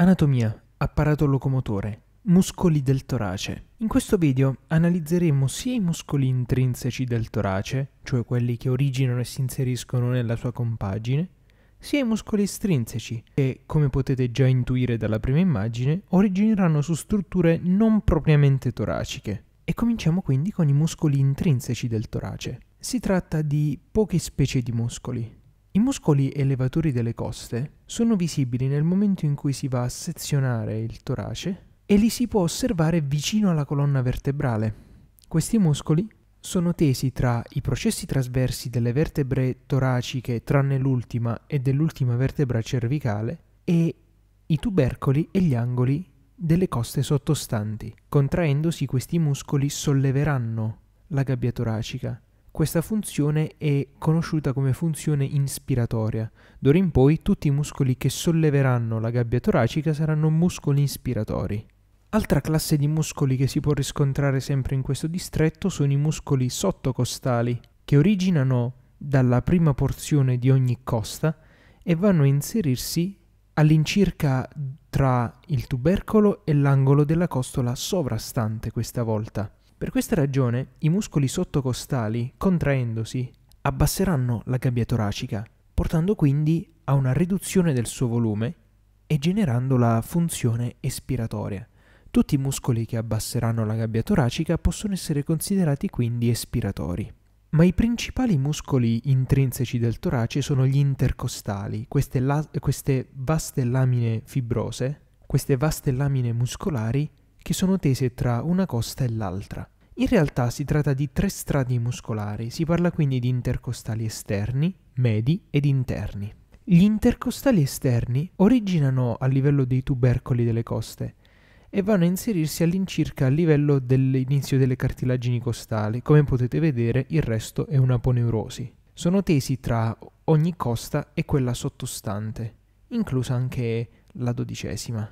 Anatomia, apparato locomotore, muscoli del torace. In questo video analizzeremo sia i muscoli intrinseci del torace, cioè quelli che originano e si inseriscono nella sua compagine, sia i muscoli estrinseci, che, come potete già intuire dalla prima immagine, origineranno su strutture non propriamente toraciche. E cominciamo quindi con i muscoli intrinseci del torace. Si tratta di poche specie di muscoli, i muscoli elevatori delle coste sono visibili nel momento in cui si va a sezionare il torace e li si può osservare vicino alla colonna vertebrale. Questi muscoli sono tesi tra i processi trasversi delle vertebre toraciche, tranne l'ultima, e dell'ultima vertebra cervicale, e i tubercoli e gli angoli delle coste sottostanti. Contraendosi questi muscoli solleveranno la gabbia toracica questa funzione è conosciuta come funzione inspiratoria. D'ora in poi tutti i muscoli che solleveranno la gabbia toracica saranno muscoli inspiratori. Altra classe di muscoli che si può riscontrare sempre in questo distretto sono i muscoli sottocostali, che originano dalla prima porzione di ogni costa e vanno a inserirsi all'incirca tra il tubercolo e l'angolo della costola sovrastante questa volta. Per questa ragione i muscoli sottocostali, contraendosi, abbasseranno la gabbia toracica, portando quindi a una riduzione del suo volume e generando la funzione espiratoria. Tutti i muscoli che abbasseranno la gabbia toracica possono essere considerati quindi espiratori. Ma i principali muscoli intrinseci del torace sono gli intercostali, queste, la- queste vaste lamine fibrose, queste vaste lamine muscolari che sono tese tra una costa e l'altra. In realtà si tratta di tre strati muscolari, si parla quindi di intercostali esterni, medi ed interni. Gli intercostali esterni originano a livello dei tubercoli delle coste e vanno a inserirsi all'incirca a livello dell'inizio delle cartilagini costali, come potete vedere il resto è una poneurosi. Sono tesi tra ogni costa e quella sottostante, inclusa anche la dodicesima.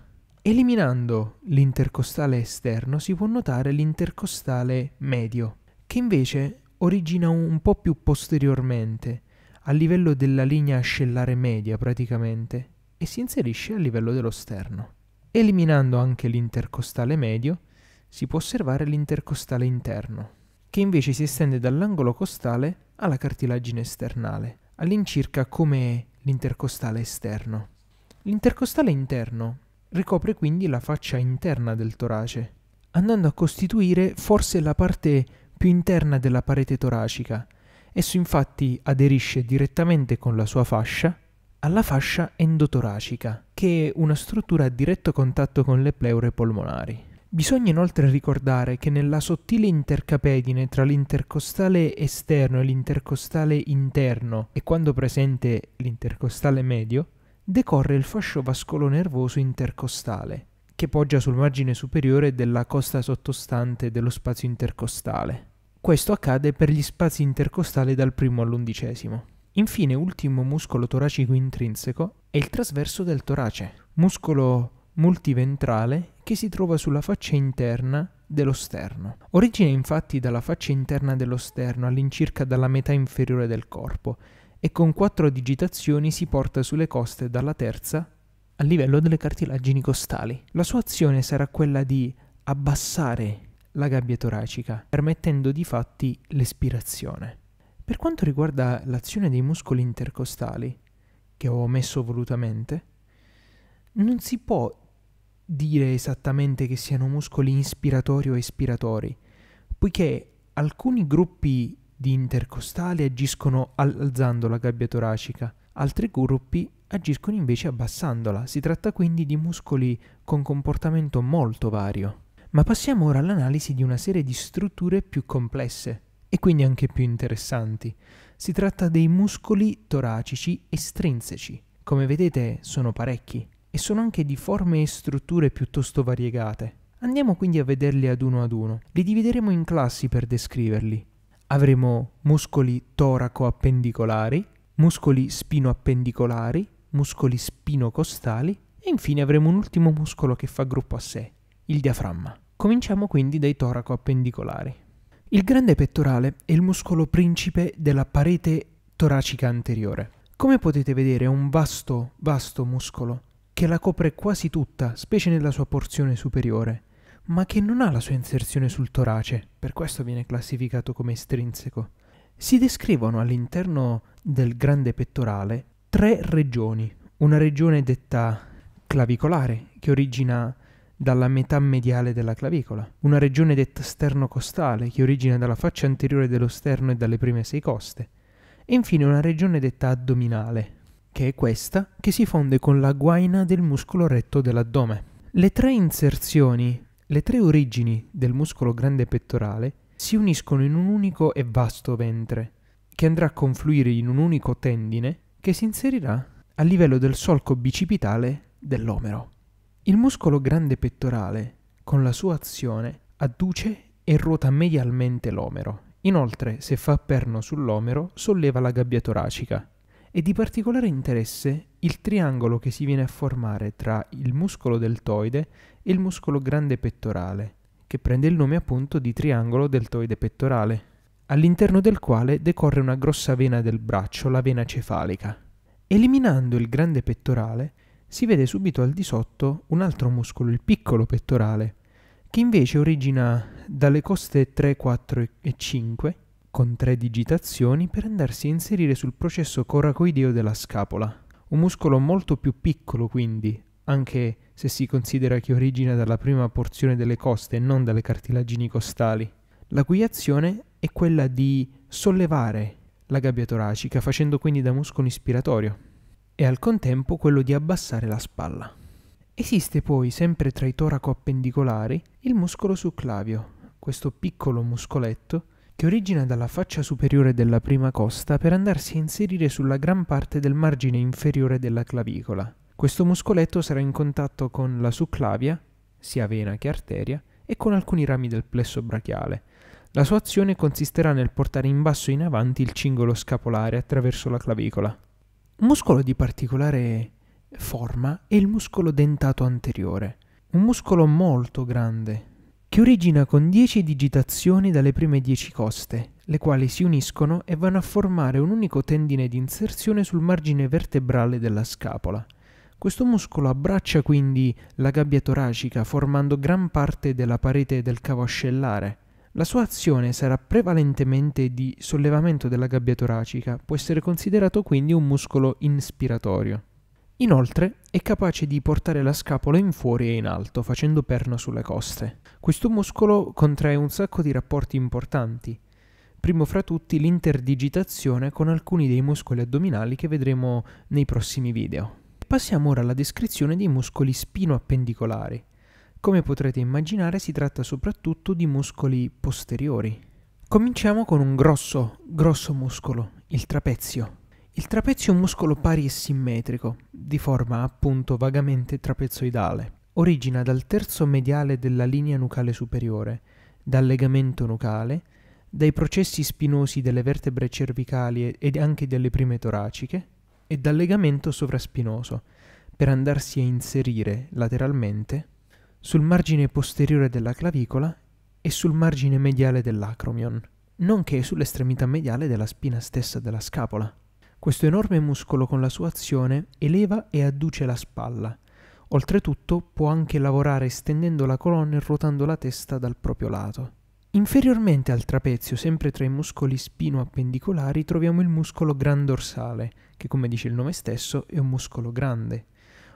Eliminando l'intercostale esterno si può notare l'intercostale medio, che invece origina un po' più posteriormente, a livello della linea ascellare media praticamente, e si inserisce a livello dello sterno. Eliminando anche l'intercostale medio, si può osservare l'intercostale interno, che invece si estende dall'angolo costale alla cartilagine esternale, all'incirca come l'intercostale esterno. L'intercostale interno Ricopre quindi la faccia interna del torace, andando a costituire forse la parte più interna della parete toracica. Esso infatti aderisce direttamente con la sua fascia alla fascia endotoracica, che è una struttura a diretto contatto con le pleure polmonari. Bisogna inoltre ricordare che nella sottile intercapedine tra l'intercostale esterno e l'intercostale interno e quando presente l'intercostale medio, decorre il fascio vascolo nervoso intercostale, che poggia sul margine superiore della costa sottostante dello spazio intercostale. Questo accade per gli spazi intercostali dal primo all'undicesimo. Infine, ultimo muscolo toracico intrinseco è il trasverso del torace, muscolo multiventrale che si trova sulla faccia interna dello sterno. Origina infatti dalla faccia interna dello sterno all'incirca dalla metà inferiore del corpo e con quattro digitazioni si porta sulle coste dalla terza a livello delle cartilagini costali. La sua azione sarà quella di abbassare la gabbia toracica, permettendo di fatti l'espirazione. Per quanto riguarda l'azione dei muscoli intercostali, che ho omesso volutamente, non si può dire esattamente che siano muscoli inspiratori o espiratori, poiché alcuni gruppi di intercostali agiscono alzando la gabbia toracica, altri gruppi agiscono invece abbassandola. Si tratta quindi di muscoli con comportamento molto vario. Ma passiamo ora all'analisi di una serie di strutture più complesse e quindi anche più interessanti. Si tratta dei muscoli toracici estrinseci. Come vedete sono parecchi e sono anche di forme e strutture piuttosto variegate. Andiamo quindi a vederli ad uno ad uno. Li divideremo in classi per descriverli avremo muscoli toraco-appendicolari, muscoli spino-appendicolari, muscoli spino-costali e infine avremo un ultimo muscolo che fa gruppo a sé, il diaframma. Cominciamo quindi dai toraco-appendicolari. Il grande pettorale è il muscolo principe della parete toracica anteriore. Come potete vedere è un vasto, vasto muscolo che la copre quasi tutta, specie nella sua porzione superiore ma che non ha la sua inserzione sul torace, per questo viene classificato come estrinseco. Si descrivono all'interno del grande pettorale tre regioni, una regione detta clavicolare, che origina dalla metà mediale della clavicola, una regione detta sternocostale, che origina dalla faccia anteriore dello sterno e dalle prime sei coste, e infine una regione detta addominale, che è questa che si fonde con la guaina del muscolo retto dell'addome. Le tre inserzioni le tre origini del muscolo grande pettorale si uniscono in un unico e vasto ventre, che andrà a confluire in un unico tendine che si inserirà a livello del solco bicipitale dell'omero. Il muscolo grande pettorale, con la sua azione, adduce e ruota medialmente l'omero. Inoltre, se fa perno sull'omero, solleva la gabbia toracica. È di particolare interesse il triangolo che si viene a formare tra il muscolo deltoide il muscolo grande pettorale, che prende il nome appunto di triangolo deltoide pettorale, all'interno del quale decorre una grossa vena del braccio, la vena cefalica. Eliminando il grande pettorale, si vede subito al di sotto un altro muscolo, il piccolo pettorale, che invece origina dalle coste 3, 4 e 5, con tre digitazioni, per andarsi a inserire sul processo coracoideo della scapola. Un muscolo molto più piccolo quindi, anche se si considera che origina dalla prima porzione delle coste e non dalle cartilagini costali, la cui azione è quella di sollevare la gabbia toracica facendo quindi da muscolo ispiratorio e al contempo quello di abbassare la spalla. Esiste poi sempre tra i toraco appendicolari il muscolo succlavio, questo piccolo muscoletto che origina dalla faccia superiore della prima costa per andarsi a inserire sulla gran parte del margine inferiore della clavicola questo muscoletto sarà in contatto con la succlavia, sia vena che arteria, e con alcuni rami del plesso brachiale. La sua azione consisterà nel portare in basso e in avanti il cingolo scapolare attraverso la clavicola. Un muscolo di particolare forma è il muscolo dentato anteriore, un muscolo molto grande, che origina con 10 digitazioni dalle prime 10 coste, le quali si uniscono e vanno a formare un unico tendine di inserzione sul margine vertebrale della scapola. Questo muscolo abbraccia quindi la gabbia toracica formando gran parte della parete del cavo ascellare. La sua azione sarà prevalentemente di sollevamento della gabbia toracica, può essere considerato quindi un muscolo inspiratorio. Inoltre è capace di portare la scapola in fuori e in alto, facendo perno sulle coste. Questo muscolo contrae un sacco di rapporti importanti, primo fra tutti l'interdigitazione con alcuni dei muscoli addominali che vedremo nei prossimi video. Passiamo ora alla descrizione dei muscoli spino-appendicolari. Come potrete immaginare si tratta soprattutto di muscoli posteriori. Cominciamo con un grosso, grosso muscolo, il trapezio. Il trapezio è un muscolo pari e simmetrico, di forma appunto vagamente trapezoidale. Origina dal terzo mediale della linea nucale superiore, dal legamento nucale, dai processi spinosi delle vertebre cervicali ed anche delle prime toraciche, e dal legamento sovraspinoso per andarsi a inserire lateralmente sul margine posteriore della clavicola e sul margine mediale dell'acromion, nonché sull'estremità mediale della spina stessa della scapola. Questo enorme muscolo con la sua azione eleva e adduce la spalla. Oltretutto può anche lavorare stendendo la colonna e ruotando la testa dal proprio lato. Inferiormente al trapezio, sempre tra i muscoli spino-appendicolari, troviamo il muscolo grandorsale, che come dice il nome stesso è un muscolo grande.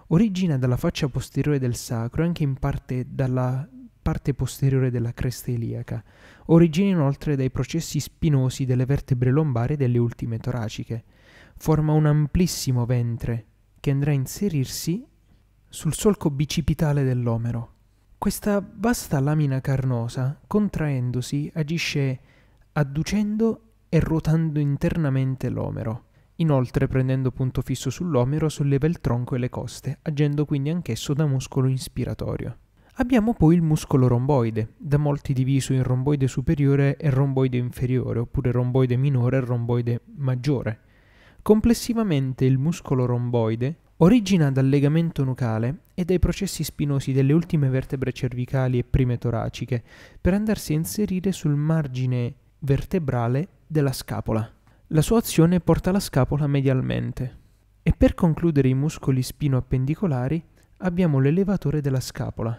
Origina dalla faccia posteriore del sacro e anche in parte dalla parte posteriore della cresta iliaca. Origina inoltre dai processi spinosi delle vertebre lombare e delle ultime toraciche. Forma un amplissimo ventre che andrà a inserirsi sul solco bicipitale dell'omero. Questa vasta lamina carnosa, contraendosi, agisce adducendo e ruotando internamente l'omero. Inoltre prendendo punto fisso sull'omero solleva il tronco e le coste, agendo quindi anch'esso da muscolo inspiratorio. Abbiamo poi il muscolo romboide, da molti diviso in romboide superiore e romboide inferiore, oppure romboide minore e romboide maggiore. Complessivamente il muscolo romboide Origina dal legamento nucale e dai processi spinosi delle ultime vertebre cervicali e prime toraciche, per andarsi a inserire sul margine vertebrale della scapola. La sua azione porta la scapola medialmente. E per concludere i muscoli spino-appendicolari abbiamo l'elevatore della scapola,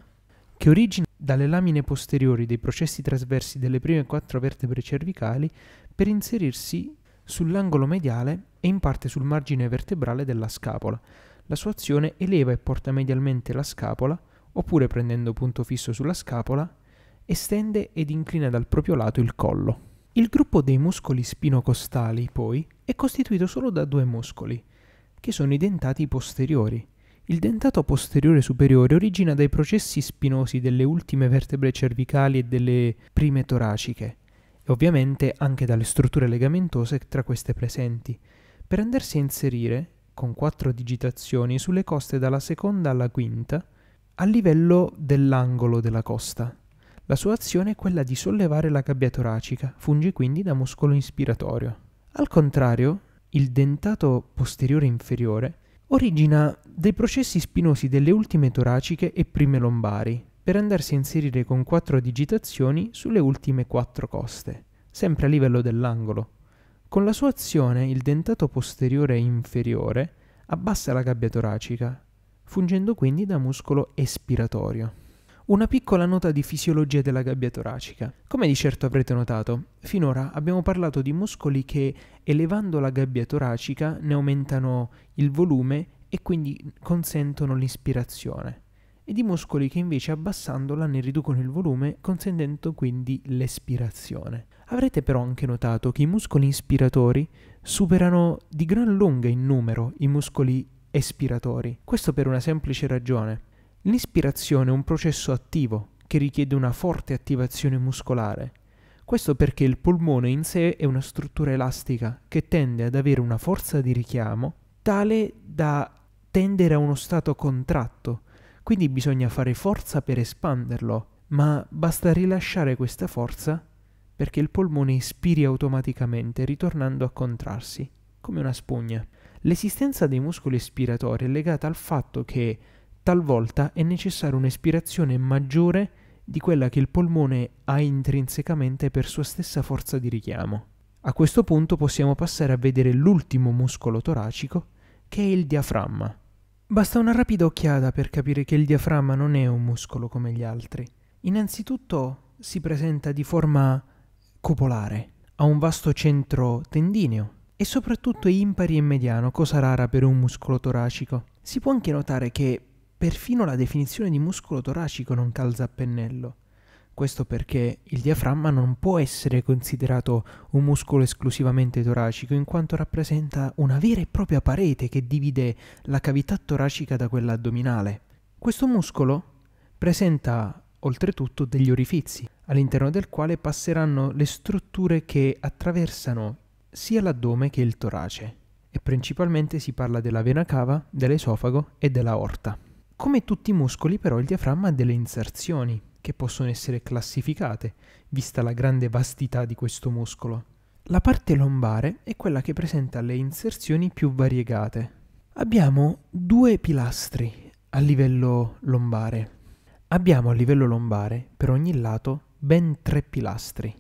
che origina dalle lamine posteriori dei processi trasversi delle prime quattro vertebre cervicali per inserirsi sull'angolo mediale e in parte sul margine vertebrale della scapola, la sua azione eleva e porta medialmente la scapola, oppure prendendo punto fisso sulla scapola, estende ed inclina dal proprio lato il collo. Il gruppo dei muscoli spinocostali, poi, è costituito solo da due muscoli, che sono i dentati posteriori. Il dentato posteriore superiore origina dai processi spinosi delle ultime vertebre cervicali e delle prime toraciche, e ovviamente anche dalle strutture legamentose tra queste presenti, per andarsi a inserire con quattro digitazioni sulle coste dalla seconda alla quinta a livello dell'angolo della costa. La sua azione è quella di sollevare la gabbia toracica, funge quindi da muscolo inspiratorio. Al contrario, il dentato posteriore inferiore origina dei processi spinosi delle ultime toraciche e prime lombari, per andarsi a inserire con quattro digitazioni sulle ultime quattro coste, sempre a livello dell'angolo, con la sua azione il dentato posteriore inferiore abbassa la gabbia toracica, fungendo quindi da muscolo espiratorio. Una piccola nota di fisiologia della gabbia toracica. Come di certo avrete notato, finora abbiamo parlato di muscoli che, elevando la gabbia toracica, ne aumentano il volume e quindi consentono l'ispirazione, e di muscoli che invece abbassandola ne riducono il volume, consentendo quindi l'espirazione. Avrete però anche notato che i muscoli inspiratori superano di gran lunga in numero i muscoli espiratori. Questo per una semplice ragione. L'ispirazione è un processo attivo che richiede una forte attivazione muscolare. Questo perché il polmone in sé è una struttura elastica che tende ad avere una forza di richiamo tale da tendere a uno stato contratto, quindi bisogna fare forza per espanderlo, ma basta rilasciare questa forza perché il polmone ispiri automaticamente ritornando a contrarsi, come una spugna. L'esistenza dei muscoli espiratori è legata al fatto che talvolta è necessaria un'espirazione maggiore di quella che il polmone ha intrinsecamente per sua stessa forza di richiamo. A questo punto possiamo passare a vedere l'ultimo muscolo toracico, che è il diaframma. Basta una rapida occhiata per capire che il diaframma non è un muscolo come gli altri. Innanzitutto si presenta di forma cupolare, ha un vasto centro tendineo e soprattutto è impari e mediano, cosa rara per un muscolo toracico. Si può anche notare che perfino la definizione di muscolo toracico non calza a pennello. Questo perché il diaframma non può essere considerato un muscolo esclusivamente toracico, in quanto rappresenta una vera e propria parete che divide la cavità toracica da quella addominale. Questo muscolo presenta oltretutto degli orifizi, all'interno del quale passeranno le strutture che attraversano sia l'addome che il torace e principalmente si parla della vena cava, dell'esofago e della orta. Come tutti i muscoli però il diaframma ha delle inserzioni che possono essere classificate, vista la grande vastità di questo muscolo. La parte lombare è quella che presenta le inserzioni più variegate. Abbiamo due pilastri a livello lombare. Abbiamo a livello lombare, per ogni lato, ben tre pilastri.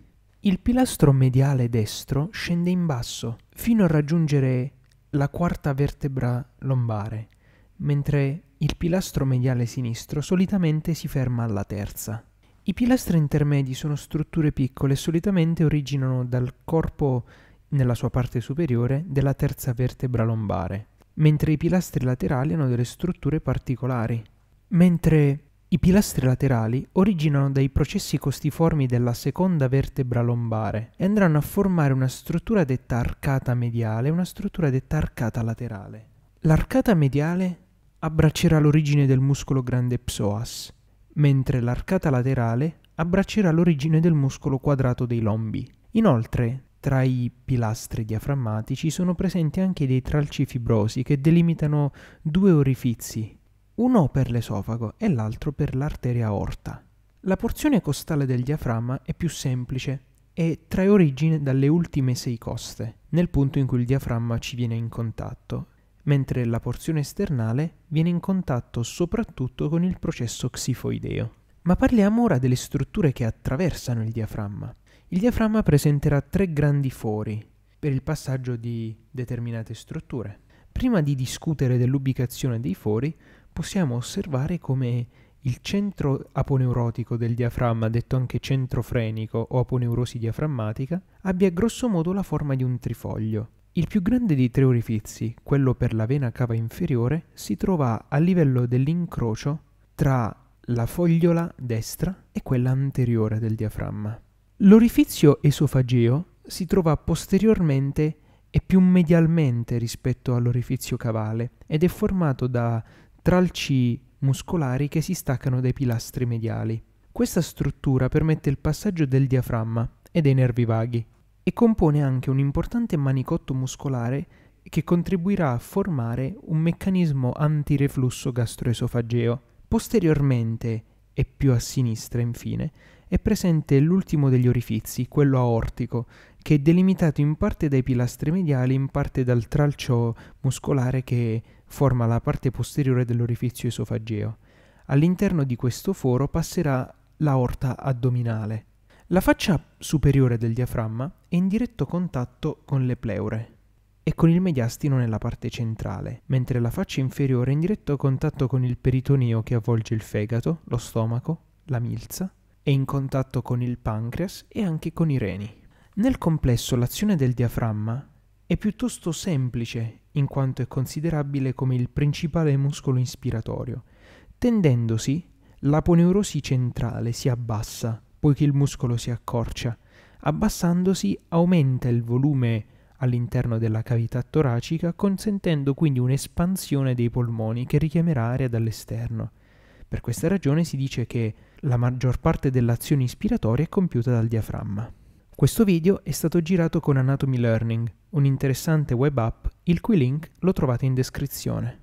Il pilastro mediale destro scende in basso fino a raggiungere la quarta vertebra lombare, mentre il pilastro mediale sinistro solitamente si ferma alla terza. I pilastri intermedi sono strutture piccole e solitamente originano dal corpo nella sua parte superiore della terza vertebra lombare, mentre i pilastri laterali hanno delle strutture particolari. Mentre i pilastri laterali originano dai processi costiformi della seconda vertebra lombare e andranno a formare una struttura detta arcata mediale e una struttura detta arcata laterale. L'arcata mediale abbraccerà l'origine del muscolo grande psoas, mentre l'arcata laterale abbraccerà l'origine del muscolo quadrato dei lombi. Inoltre, tra i pilastri diaframmatici sono presenti anche dei tralci fibrosi che delimitano due orifizi, uno per l'esofago e l'altro per l'arteria aorta. La porzione costale del diaframma è più semplice e trae origine dalle ultime sei coste, nel punto in cui il diaframma ci viene in contatto, mentre la porzione esternale viene in contatto soprattutto con il processo xifoideo. Ma parliamo ora delle strutture che attraversano il diaframma. Il diaframma presenterà tre grandi fori per il passaggio di determinate strutture. Prima di discutere dell'ubicazione dei fori, possiamo osservare come il centro aponeurotico del diaframma, detto anche centro frenico o aponeurosi diaframmatica, abbia grossomodo la forma di un trifoglio. Il più grande dei tre orifizi, quello per la vena cava inferiore, si trova a livello dell'incrocio tra la fogliola destra e quella anteriore del diaframma. L'orifizio esofageo si trova posteriormente e più medialmente rispetto all'orifizio cavale ed è formato da tralci muscolari che si staccano dai pilastri mediali. Questa struttura permette il passaggio del diaframma e dei nervi vaghi e compone anche un importante manicotto muscolare che contribuirà a formare un meccanismo antireflusso gastroesofageo. Posteriormente e più a sinistra infine è presente l'ultimo degli orifizi, quello aortico, che è delimitato in parte dai pilastri mediali, in parte dal tralcio muscolare che forma la parte posteriore dell'orifizio esofageo. All'interno di questo foro passerà l'aorta addominale. La faccia superiore del diaframma è in diretto contatto con le pleure e con il mediastino nella parte centrale, mentre la faccia inferiore è in diretto contatto con il peritoneo che avvolge il fegato, lo stomaco, la milza, è in contatto con il pancreas e anche con i reni. Nel complesso l'azione del diaframma è piuttosto semplice in quanto è considerabile come il principale muscolo ispiratorio. Tendendosi, l'aponeurosi centrale si abbassa poiché il muscolo si accorcia. Abbassandosi aumenta il volume all'interno della cavità toracica, consentendo quindi un'espansione dei polmoni che richiamerà aria dall'esterno. Per questa ragione si dice che la maggior parte dell'azione ispiratoria è compiuta dal diaframma. Questo video è stato girato con Anatomy Learning, un interessante web app il cui link lo trovate in descrizione.